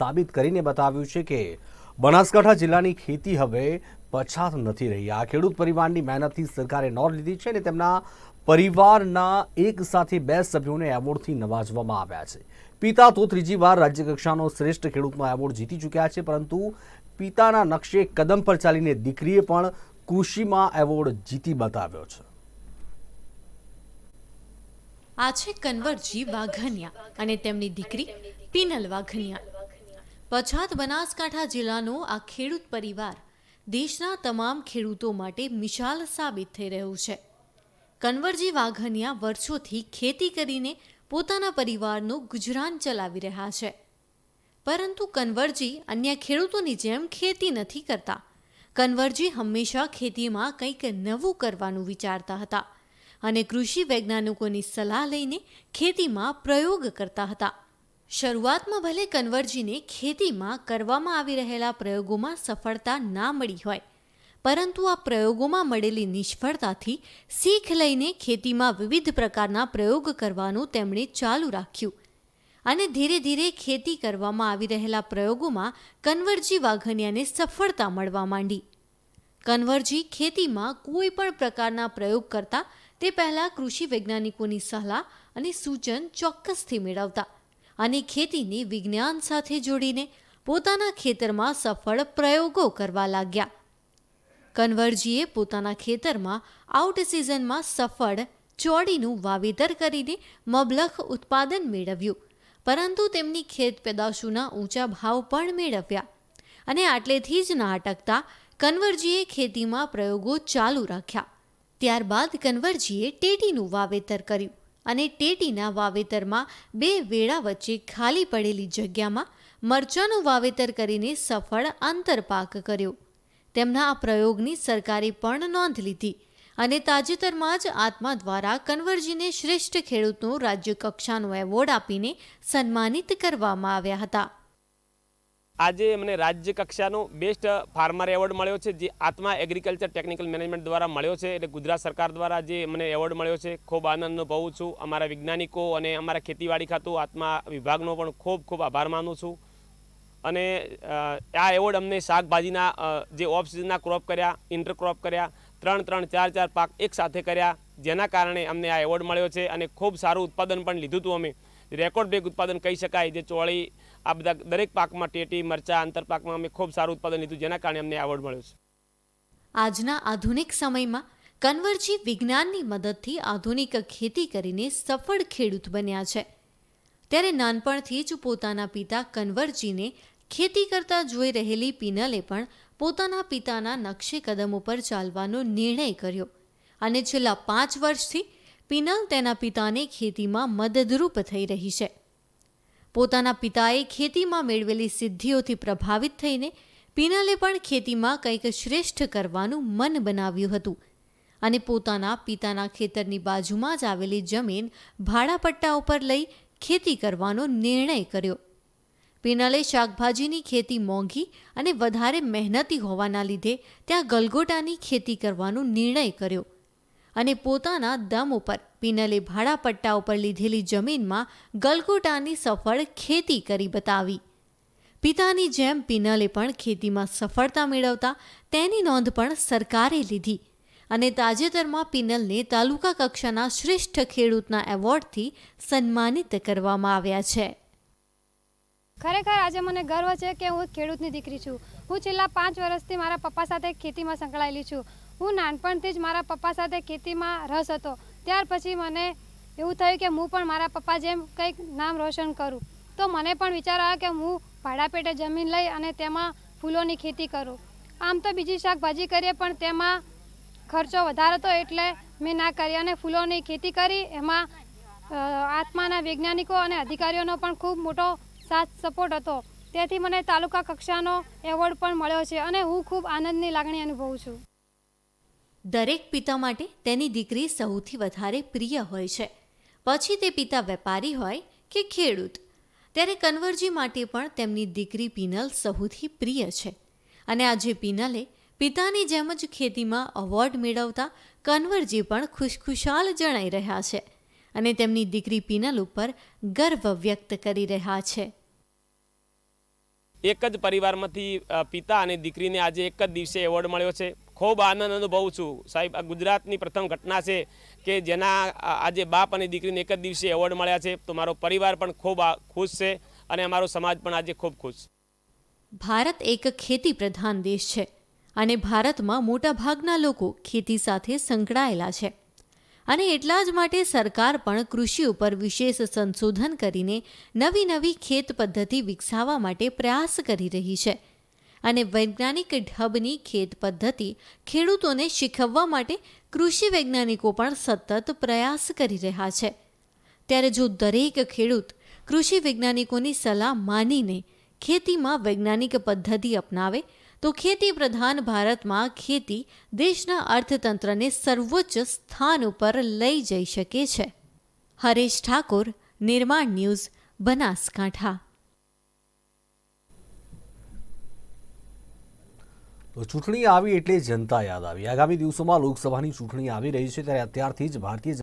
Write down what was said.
સાબિત કરીને બતાવ્યું છે કે બનાસકાંઠા જિલ્લાની ખેતી હવે પછાત નથી રહી આ ખેડૂત પરિવારની મહેનતથી સરકારે નોંધ લીધી છે અને તેમના પરિવારના એક સાથે બે સભ્યોને એવોર્ડથી નવાજવામાં આવ્યા છે પિતા તો ત્રીજી વાર રાજ્યકક્ષાનો શ્રેષ્ઠ ખેડૂતનો એવોર્ડ જીતી ચૂક્યા છે પરંતુ પિતાના નકશે કદમ પર ચાલીને દીકરીએ પણ કૃષિમાં એવોર્ડ જીતી બતાવ્યો છે આ છે કન્વરજી વાઘનિયા અને તેમની દીકરી પિનલ વાઘનિયા પછાત બનાસકાંઠા જિલ્લાનો આ ખેડૂત પરિવાર દેશના તમામ ખેડૂતો માટે મિશાલ સાબિત થઈ રહ્યું છે કન્વરજી વાઘનિયા વર્ષોથી ખેતી કરીને પોતાના પરિવારનું ગુજરાન ચલાવી રહ્યા છે પરંતુ કન્વરજી અન્ય ખેડૂતોની જેમ ખેતી નથી કરતા કન્વરજી હંમેશા ખેતીમાં કંઈક નવું કરવાનું વિચારતા હતા અને કૃષિ વૈજ્ઞાનિકોની સલાહ લઈને ખેતીમાં પ્રયોગ કરતા હતા શરૂઆતમાં ભલે કન્વરજીને ખેતીમાં કરવામાં આવી રહેલા પ્રયોગોમાં સફળતા ના મળી હોય પરંતુ આ પ્રયોગોમાં મળેલી નિષ્ફળતાથી શીખ લઈને ખેતીમાં વિવિધ પ્રકારના પ્રયોગ કરવાનું તેમણે ચાલુ રાખ્યું અને ધીરે ધીરે ખેતી કરવામાં આવી રહેલા પ્રયોગોમાં કન્વરજી વાઘનિયાને સફળતા મળવા માંડી કન્વરજી ખેતીમાં કોઈ પણ પ્રકારના પ્રયોગ કરતા તે પહેલાં કૃષિ વૈજ્ઞાનિકોની સલાહ અને સૂચન ચોક્કસથી મેળવતા અને ખેતીને વિજ્ઞાન સાથે જોડીને પોતાના ખેતરમાં સફળ પ્રયોગો કરવા લાગ્યા કન્વરજીએ પોતાના ખેતરમાં આઉટ સિઝનમાં સફળ ચોડીનું વાવેતર કરીને મબલખ ઉત્પાદન મેળવ્યું પરંતુ તેમની ખેત પેદાશોના ઊંચા ભાવ પણ મેળવ્યા અને આટલેથી જ ના અટકતા કન્વરજીએ ખેતીમાં પ્રયોગો ચાલુ રાખ્યા ત્યારબાદ કન્વરજીએ ટેટીનું વાવેતર કર્યું અને ટેટીના વાવેતરમાં બે વેળા વચ્ચે ખાલી પડેલી જગ્યામાં મરચાંનું વાવેતર કરીને સફળ આંતરપાક કર્યો તેમના આ પ્રયોગની સરકારે પણ નોંધ લીધી અને તાજેતરમાં જ આત્મા દ્વારા કન્વરજીને શ્રેષ્ઠ ખેડૂતનો રાજ્ય કક્ષાનો એવોર્ડ આપીને સન્માનિત કરવામાં આવ્યા હતા આજે એમને રાજ્ય કક્ષાનો બેસ્ટ ફાર્મર એવોર્ડ મળ્યો છે જે આત્મા એગ્રીકલ્ચર ટેકનિકલ મેનેજમેન્ટ દ્વારા મળ્યો છે એટલે ગુજરાત સરકાર દ્વારા જે મને એવોર્ડ મળ્યો છે ખૂબ આનંદ અનુભવું છું અમારા વૈજ્ઞાનિકો અને અમારા ખેતીવાડી ખાતું આત્મા વિભાગનો પણ ખૂબ ખૂબ આભાર માનું છું અને આ એવોર્ડ અમને શાકભાજીના જે ઓફ સિઝનના ક્રોપ કર્યા ઇન્ટરક્રોપ કર્યા ત્રણ ત્રણ ચાર ચાર પાક એક સાથે કર્યા જેના કારણે અમને આ એવોર્ડ મળ્યો છે અને ખૂબ સારું ઉત્પાદન પણ લીધું હતું અમે રેકોર્ડ બ્રેક ઉત્પાદન કહી શકાય જે ચોળી આ બધા દરેક પાકમાં ટેટી મરચા આંતરપાકમાં અમે ખૂબ સારું ઉત્પાદન લીધું જેના કારણે અમને એવોર્ડ મળ્યો છે આજના આધુનિક સમયમાં કન્વરજી વિજ્ઞાનની મદદથી આધુનિક ખેતી કરીને સફળ ખેડૂત બન્યા છે ત્યારે નાનપણથી જ પોતાના પિતા કન્વરજીને ખેતી કરતા જોઈ રહેલી પિનલે પણ પોતાના પિતાના નકશે કદમ ઉપર ચાલવાનો નિર્ણય કર્યો અને છેલ્લા પાંચ વર્ષથી પિનલ તેના પિતાને ખેતીમાં મદદરૂપ થઈ રહી છે પોતાના પિતાએ ખેતીમાં મેળવેલી સિદ્ધિઓથી પ્રભાવિત થઈને પીનલે પણ ખેતીમાં કંઈક શ્રેષ્ઠ કરવાનું મન બનાવ્યું હતું અને પોતાના પિતાના ખેતરની બાજુમાં જ આવેલી જમીન ભાડાપટ્ટા ઉપર લઈ ખેતી કરવાનો નિર્ણય કર્યો પીનલે શાકભાજીની ખેતી મોંઘી અને વધારે મહેનતી હોવાના લીધે ત્યાં ગલગોટાની ખેતી કરવાનો નિર્ણય કર્યો અને પોતાના દમ ઉપર પિનલે ભાડા પટ્ટા ઉપર લીધેલી જમીનમાં ગલગોટાની સફળ ખેતી કરી બતાવી પિતાની જેમ પિનલે પણ ખેતીમાં સફળતા મેળવતા તેની નોંધ પણ સરકારે લીધી અને તાજેતરમાં પિનલને તાલુકા કક્ષાના શ્રેષ્ઠ ખેડૂતના એવોર્ડથી સન્માનિત કરવામાં આવ્યા છે ખરેખર આજે મને ગર્વ છે કે હું ખેડૂતની દીકરી છું હું છેલ્લા પાંચ વર્ષથી મારા પપ્પા સાથે ખેતીમાં સંકળાયેલી છું હું નાનપણથી જ મારા પપ્પા સાથે ખેતીમાં રસ હતો ત્યાર પછી મને એવું થયું કે હું પણ મારા પપ્પા જેમ કંઈક નામ રોશન કરું તો મને પણ વિચાર આવ્યો કે હું ભાડા પેટે જમીન લઈ અને તેમાં ફૂલોની ખેતી કરું આમ તો બીજી શાકભાજી કરીએ પણ તેમાં ખર્ચો વધારે હતો એટલે મેં ના કરી અને ફૂલોની ખેતી કરી એમાં આત્માના વૈજ્ઞાનિકો અને અધિકારીઓનો પણ ખૂબ મોટો સાથ સપોર્ટ હતો તેથી મને તાલુકા કક્ષાનો એવોર્ડ પણ મળ્યો છે અને હું ખૂબ આનંદની લાગણી અનુભવું છું દરેક પિતા માટે તેની દીકરી સૌથી વધારે પ્રિય હોય છે પછી તે પિતા વેપારી હોય કે ખેડૂત ત્યારે કન્વરજી માટે પણ તેમની દીકરી પિનલ સૌથી પ્રિય છે અને આજે પિનલે પિતાની જેમ જ ખેતીમાં અવોર્ડ મેળવતા કન્વરજી પણ ખુશખુશાલ જણાઈ રહ્યા છે અને તેમની દીકરી પીનલ ઉપર ગર્વ વ્યક્ત કરી રહ્યા છે એક જ પરિવારમાંથી પિતા અને દીકરીને આજે એક જ દિવસે એવોર્ડ મળ્યો છે ખૂબ આનંદ અનુભવું છું સાહેબ આ ગુજરાતની પ્રથમ ઘટના છે કે જેના આજે બાપ અને દીકરીને એક જ દિવસે એવોર્ડ મળ્યા છે તો મારો પરિવાર પણ ખૂબ ખુશ છે અને અમારો સમાજ પણ આજે ખૂબ ખુશ ભારત એક ખેતી પ્રધાન દેશ છે અને ભારતમાં મોટાભાગના લોકો ખેતી સાથે સંકળાયેલા છે અને એટલા જ માટે સરકાર પણ કૃષિ ઉપર વિશેષ સંશોધન કરીને નવી નવી ખેત પદ્ધતિ વિકસાવવા માટે પ્રયાસ કરી રહી છે અને વૈજ્ઞાનિક ઢબની ખેત પદ્ધતિ ખેડૂતોને શીખવવા માટે કૃષિ વૈજ્ઞાનિકો પણ સતત પ્રયાસ કરી રહ્યા છે ત્યારે જો દરેક ખેડૂત કૃષિ વૈજ્ઞાનિકોની સલાહ માનીને ખેતીમાં વૈજ્ઞાનિક પદ્ધતિ અપનાવે તો ખેતી પ્રધાન ભારતમાં ખેતી દેશના અર્થતંત્રને સર્વોચ્ચ સ્થાન ઉપર લઈ જઈ શકે છે હરેશ ઠાકોર નિર્માણ ન્યૂઝ બનાસકાંઠા તો ચૂંટણી આવી એટલે જનતા યાદ આવી આગામી દિવસોમાં લોકસભાની ચૂંટણી આવી રહી છે ત્યારે અત્યારથી જ ભારતીય